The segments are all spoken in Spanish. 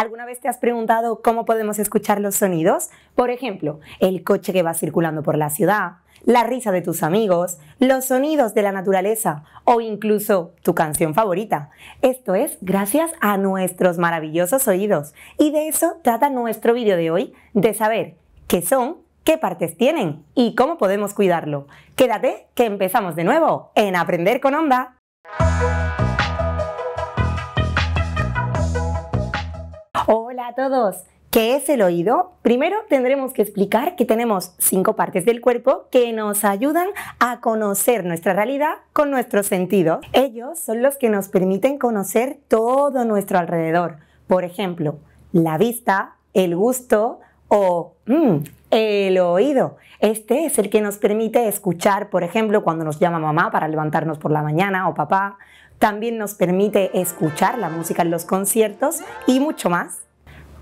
¿Alguna vez te has preguntado cómo podemos escuchar los sonidos? Por ejemplo, el coche que va circulando por la ciudad, la risa de tus amigos, los sonidos de la naturaleza o incluso tu canción favorita. Esto es gracias a nuestros maravillosos oídos. Y de eso trata nuestro vídeo de hoy, de saber qué son, qué partes tienen y cómo podemos cuidarlo. Quédate que empezamos de nuevo en Aprender con Onda. Hola a todos. ¿Qué es el oído? Primero tendremos que explicar que tenemos cinco partes del cuerpo que nos ayudan a conocer nuestra realidad con nuestros sentidos. Ellos son los que nos permiten conocer todo nuestro alrededor. Por ejemplo, la vista, el gusto, o mm, el oído. Este es el que nos permite escuchar, por ejemplo, cuando nos llama mamá para levantarnos por la mañana o papá. También nos permite escuchar la música en los conciertos y mucho más.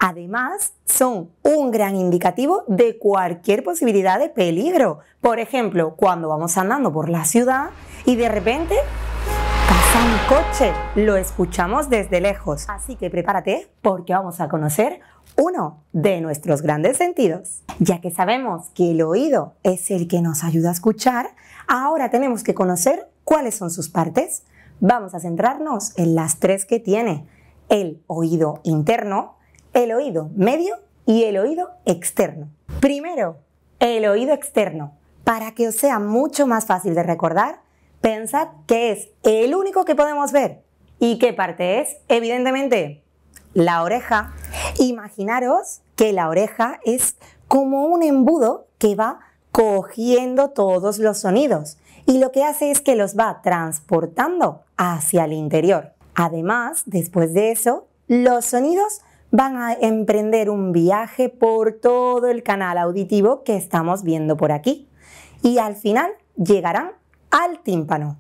Además, son un gran indicativo de cualquier posibilidad de peligro. Por ejemplo, cuando vamos andando por la ciudad y de repente coche, lo escuchamos desde lejos, así que prepárate porque vamos a conocer uno de nuestros grandes sentidos. Ya que sabemos que el oído es el que nos ayuda a escuchar, ahora tenemos que conocer cuáles son sus partes. Vamos a centrarnos en las tres que tiene, el oído interno, el oído medio y el oído externo. Primero, el oído externo. Para que os sea mucho más fácil de recordar, Pensad que es el único que podemos ver. ¿Y qué parte es? Evidentemente, la oreja. Imaginaros que la oreja es como un embudo que va cogiendo todos los sonidos y lo que hace es que los va transportando hacia el interior. Además, después de eso, los sonidos van a emprender un viaje por todo el canal auditivo que estamos viendo por aquí y al final llegarán al tímpano.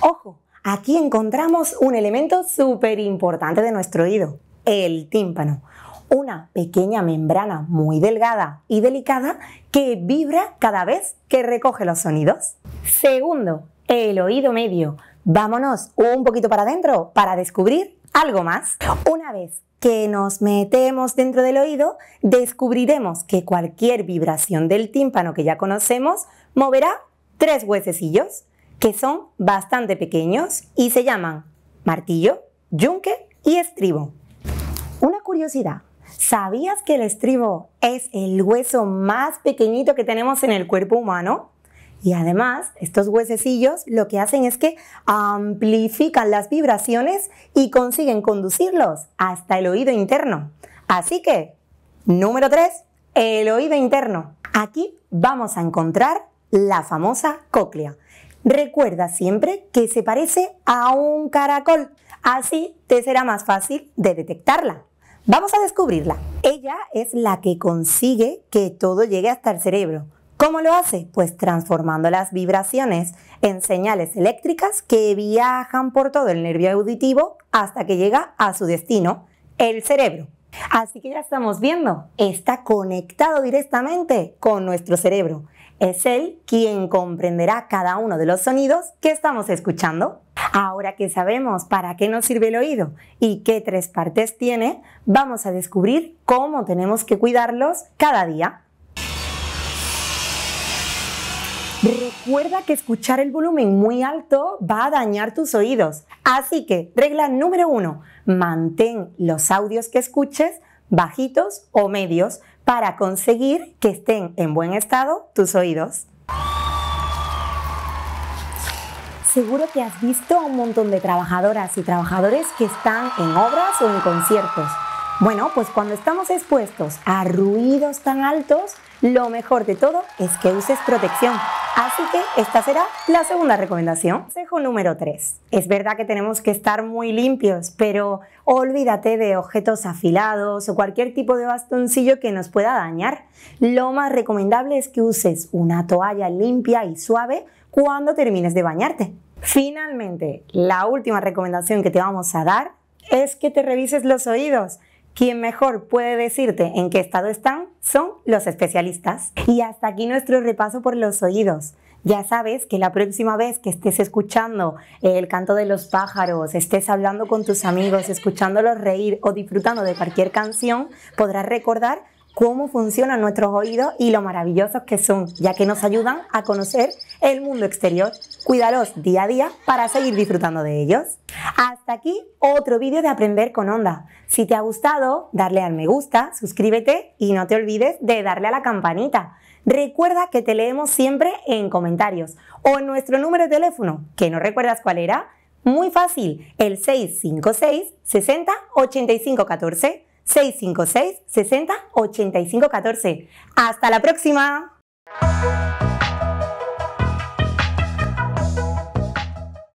Ojo, aquí encontramos un elemento súper importante de nuestro oído, el tímpano. Una pequeña membrana muy delgada y delicada que vibra cada vez que recoge los sonidos. Segundo, el oído medio. Vámonos un poquito para adentro para descubrir algo más. Una vez que nos metemos dentro del oído, descubriremos que cualquier vibración del tímpano que ya conocemos moverá tres huesecillos que son bastante pequeños y se llaman martillo, yunque y estribo. Una curiosidad, ¿sabías que el estribo es el hueso más pequeñito que tenemos en el cuerpo humano? Y además, estos huesecillos lo que hacen es que amplifican las vibraciones y consiguen conducirlos hasta el oído interno. Así que, número 3, el oído interno. Aquí vamos a encontrar la famosa cóclea. Recuerda siempre que se parece a un caracol, así te será más fácil de detectarla. Vamos a descubrirla. Ella es la que consigue que todo llegue hasta el cerebro. ¿Cómo lo hace? Pues transformando las vibraciones en señales eléctricas que viajan por todo el nervio auditivo hasta que llega a su destino, el cerebro. Así que ya estamos viendo, está conectado directamente con nuestro cerebro. Es Él quien comprenderá cada uno de los sonidos que estamos escuchando. Ahora que sabemos para qué nos sirve el oído y qué tres partes tiene, vamos a descubrir cómo tenemos que cuidarlos cada día. Recuerda que escuchar el volumen muy alto va a dañar tus oídos. Así que, regla número uno, mantén los audios que escuches bajitos o medios para conseguir que estén en buen estado tus oídos. Seguro que has visto a un montón de trabajadoras y trabajadores que están en obras o en conciertos. Bueno, pues cuando estamos expuestos a ruidos tan altos, lo mejor de todo es que uses protección. Así que esta será la segunda recomendación. Consejo número 3. Es verdad que tenemos que estar muy limpios, pero olvídate de objetos afilados o cualquier tipo de bastoncillo que nos pueda dañar. Lo más recomendable es que uses una toalla limpia y suave cuando termines de bañarte. Finalmente, la última recomendación que te vamos a dar es que te revises los oídos. Quien mejor puede decirte en qué estado están son los especialistas. Y hasta aquí nuestro repaso por los oídos. Ya sabes que la próxima vez que estés escuchando eh, el canto de los pájaros, estés hablando con tus amigos, escuchándolos reír o disfrutando de cualquier canción, podrás recordar cómo funcionan nuestros oídos y lo maravillosos que son, ya que nos ayudan a conocer el mundo exterior. Cuídalos día a día para seguir disfrutando de ellos. Hasta aquí otro vídeo de Aprender con Onda. Si te ha gustado, darle al me gusta, suscríbete y no te olvides de darle a la campanita. Recuerda que te leemos siempre en comentarios o en nuestro número de teléfono, que no recuerdas cuál era. Muy fácil, el 656 60 656 60 85 14. ¡Hasta la próxima!